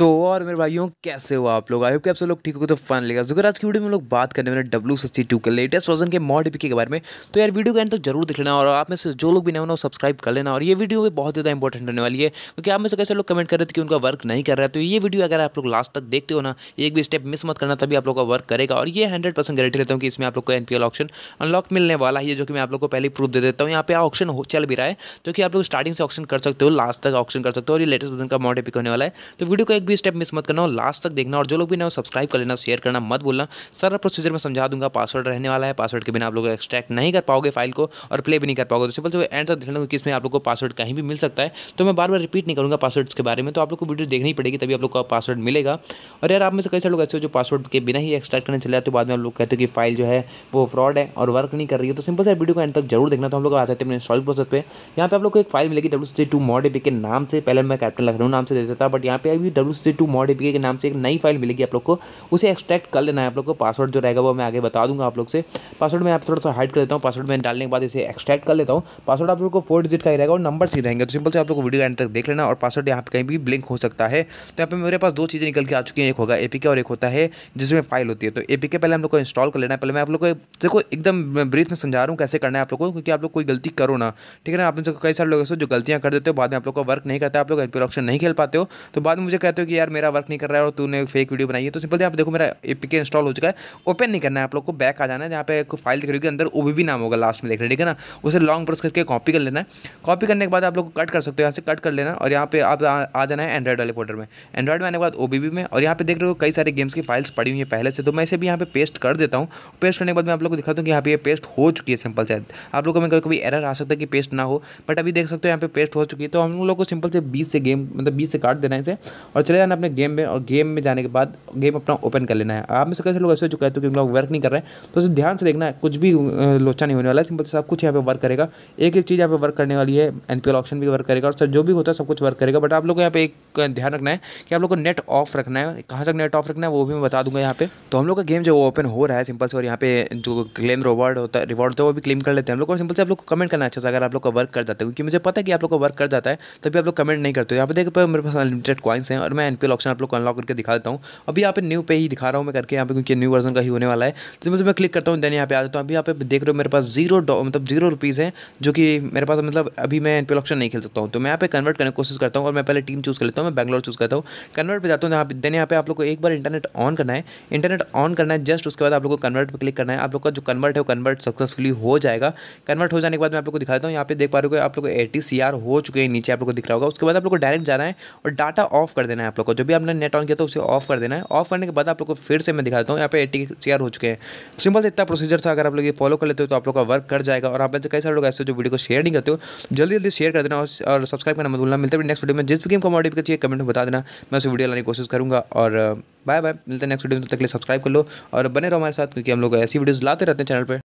तो और मेरे भाइयों कैसे हो आप लोग आई होप कि आप सब लोग ठीक हो तो फन लेगा जो आज की वीडियो में लोग बात करने वाले डब्लू सिक्सटी टू के लेटेस्ट वर्जन के मॉड के बारे में तो यार वीडियो का एंड तो जरूर देख लेना और आप में से जो लोग भी नए हो सब्सक्राइब कर लेना और ये वीडियो भी बहुत ज़्यादा इंपॉर्टेंट होने वाली है क्योंकि आप में से कैसे लोग कमेंट कर रहे थे कि उनका वर्क नहीं कर रहा है तो ये वीडियो अगर आप लोग लास्ट तक देखते हो ना एक भी स्टेप मिस मत करना तभी आप लोग का वर्क करेगा और ये हंड्रेड परसेंट गारंटी रहता हूँ कि इसमें आप लोग को एन ऑप्शन अनलॉक मिलने वाला है जो कि मैं आप लोग को पहले प्रूफ दे देता हूँ यहाँ पे ऑप्शन चल भी रहा है जो कि आप लोग स्टार्टिंग से ऑप्शन कर सकते हो लास्ट तक ऑप्शन कर सकते हो और ये लेटेस्ट वर्जन का मॉड होने वाला है तो वीडियो को एक भी स्टेप मिस मत करना और लास्ट तक देखना और जो लोग भी ना सब्सक्राइब कर लेना शेयर करना मत बोलना सारा प्रोसीजर मैं समझा दूंगा पासवर्ड रहने वाला है पासवर्ड के बिना आप लोग एक्सट्रैक्ट नहीं कर पाओगे फाइल को और प्ले भी नहीं कर पाओगे तो सिंपल से एंड तक देखना कि इसमें आप लोग को पासवर्ड कहीं भी मिल सकता है तो मैं बार बार रिपीट नहीं करूँगा पासवर्ड्स के बारे में तो आप लोग को वीडियो देखनी पड़ेगी तभी आप लोग का पासवर्ड मिलेगा और यार आप में से कई सारे लोग ऐसे हो जो पासवर्ड के बिना ही एक्सट्रैक्ट करने चले जाते बाद में आप लोग कहते हैं कि फाइल जो है वो फ्रॉड है और वर्क नहीं कर रही है तो सिंपल से वीडियो को एंड तक जरूर देखना तो हम लोग आ जाते हैं सॉल्व प्रोसेस पे यहाँ पे आप लोग को एक फाइल मिलेगी डब्ल्यू सी टू मॉडिफिक के नाम से पहले मैं कैप्टन लखनऊ हूँ नाम से दे देता बट यहाँ पे अभी डब्ल्यू से टू मॉड के नाम से एक नई फाइल मिलेगी आप लोग को उसे एक्सट्रैक्ट कर लेना है आप लोग को पासवर्ड जो रहेगा वो मैं आगे बता दूंगा आप लोग से पासवर्ड मैं आप थोड़ा सा हाइड कर देता हूँ पासवर्ड मैं डालने के बाद इसे एक्सट्रैक्ट कर लेता हूँ पासवर्ड आप लोग को फोर डिजिट का ही रहेगा और नंबर सी रहेंगे तो सिंपल से आप लोग को वीडियो एंड तक देख लेना और पासवर्ड यहाँ पर कहीं भी ब्लिंक हो सकता है तो यहाँ पर मेरे पास दो चीज़ें निकल के आ चुकी हैं एक होगा एपीके और एक होता है जिसमें फाइल होती है तो एपीके पहले हम लोग को इंस्टॉल कर लेना है पहले मैं आप लोग को देखो एकदम ब्रीफ में समझा रहा हूँ कैसे करना है आप लोग को क्योंकि आप लोग कोई गलती करो ना ठीक है ना आप लोग कई सारे लोग ऐसे जो गलतियाँ कर देते हो बाद में आप लोग का वर्क नहीं करता आप लोग ऑप्शन नहीं खेल पाते हो तो बाद में मुझे कहते हो कि यार मेरा वर्क नहीं कर रहा है और तूने फेक वीडियो बनाई है तो सिंपल आप देखो मेरा के इंस्टॉल हो चुका है ओपन नहीं करना है आप लोग को बैक आ जाना है जहाँ पे फाइल दिख रही होगी अंदर ओ भी नाम होगा लास्ट में देख रहे ठीक है ना उसे लॉन्ग प्रेस करके कॉपी कर लेना है कॉपी करने के बाद आप लोग कट कर सकते हो यहाँ से कट कर लेना और यहाँ पे आप आ जाना है एंड्रॉइड वाले फोल्डर में एंड्रॉइड में आने के बाद ओ में और यहाँ पे देख रहे हो कई सारे गेम्स की फाइल्स पड़ी हुई है पहले से तो मैं इसे भी यहाँ पे पेस्ट कर देता हूँ पेस्ट करने के बाद मैं आप लोग को दिखाता हूँ कि यहाँ पे पेस्ट हो चुकी है सिंपल शायद आप लोगों में कभी कभी एरर आ सकता है कि पेस्ट ना हो बट अभी देख सकते हो यहाँ पे पेस्ट हो चुकी है तो हम लोग को सिंपल से बीस से गेम मतलब बीस से काट देना है इसे और चले जाना अपने गेम में और गेम में जाने के बाद गेम अपना ओपन कर लेना है आप में से कैसे लोग ऐसे जो कहते हो तो कि उन लोग वर्क नहीं कर रहे हैं तो उसे ध्यान से देखना है कुछ भी लोचा नहीं होने वाला है सिंपल सब कुछ यहाँ पे वर्क करेगा एक एक चीज़ यहाँ पे वर्क करने वाली है एन ऑप्शन भी वर्क करेगा और सर जो भी होता है सब कुछ वर्क करेगा बट आप लोग को यहाँ पे एक ध्यान रखना है कि आप लोग को नेट ऑफ रखना है कहाँ तक नेट ऑफ रखना है वो भी मैं बता दूंगा यहाँ पे तो हम लोग का गेम जो ओपन हो रहा है सिंपल से और यहाँ पे जो क्लेम रिवॉर्ड होता है रिवॉर्ड होता है वो भी क्लेम कर लेते हैं हम लोग और सिंपल से आप लोग को कमेंट करना अच्छा सा अगर आप लोग का वर्क कर जाता है क्योंकि मुझे पता है कि आप लोग का वर्क कर जाता है तभी आप लोग कमेंट नहीं करते यहाँ पे देख मेरे पास अनलिमिटेड कॉइन्स हैं और मैं एन ऑप्शन आप लोग को अनलॉक करके दिखा देता हूँ अभी यहाँ पे न्यू पे ही दिखा रहा हूँ मैं करके यहाँ पे क्योंकि न्यू वर्जन का ही होने वाला है तो मैं क्लिक करता हूँ देन यहाँ पे आ जाता हूँ अभी यहाँ पे देख रहे हो मेरे पास जीरो मतलब जीरो रुपीज़ है जो कि मेरे पास मतलब अभी मैं एन ऑप्शन नहीं खेल सकता हूँ तो मैं यहाँ पे कन्वर्ट करने की कोशिश करता हूँ और मैं पहले टीम चूज़ कर लेता हूँ मैं बैंगलोर चूज़ करता हूँ कन्वर्ट पर जाता हूँ यहाँ पे देन यहाँ पे आप लोग को एक बार इंटरनेट ऑन करना है इंटरनेट ऑन करना है जस्ट उसके बाद आप लोग को कन्वर्ट पर क्लिक करना है आप लोग का जो कन्वर्ट है वो कन्वर्ट सक्सेसफुली हो जाएगा कन्वर्ट हो जाने के बाद मैं आप लोग को दिखा देता हूँ यहाँ पे देख पा रहे हो आप लोग ए एटी हो चुके हैं नीचे आप लोग को दिख रहा होगा उसके बाद आप लोग को डायरेक्ट जाना है और डाटा ऑफ कर देना है आप लोग को जो भी आपने नेट ऑन किया तो उसे ऑफ कर देना है ऑफ करने के बाद आप लोग को फिर से मैं दिखाता हूँ यहाँ पे एट्टी हो चुके हैं सिंपल से इतना प्रोसीजर था अगर आप लोग ये फॉलो कर लेते हो तो आप लोग का वर्क कर जाएगा और आप में से कई सारे लोग ऐसे जो वीडियो को शेयर नहीं करते हो जल्दी जल्दी शेयर कर देना और सब्सक्राइब करना मत भूलना मिलते हैं नेक्स्ट वीडियो में जिस भी गेम का मॉडिफिक चाहिए कमेंट में बता देना मैं उसे वीडियो लाने की कोशिश करूँगा और बाय uh, बाय मिलते हैं नेक्स्ट वीडियो में तक के लिए सब्सक्राइब कर लो और बने रहो हमारे साथ क्योंकि हम लोग ऐसी वीडियोज़ लाते रहते हैं चैनल पर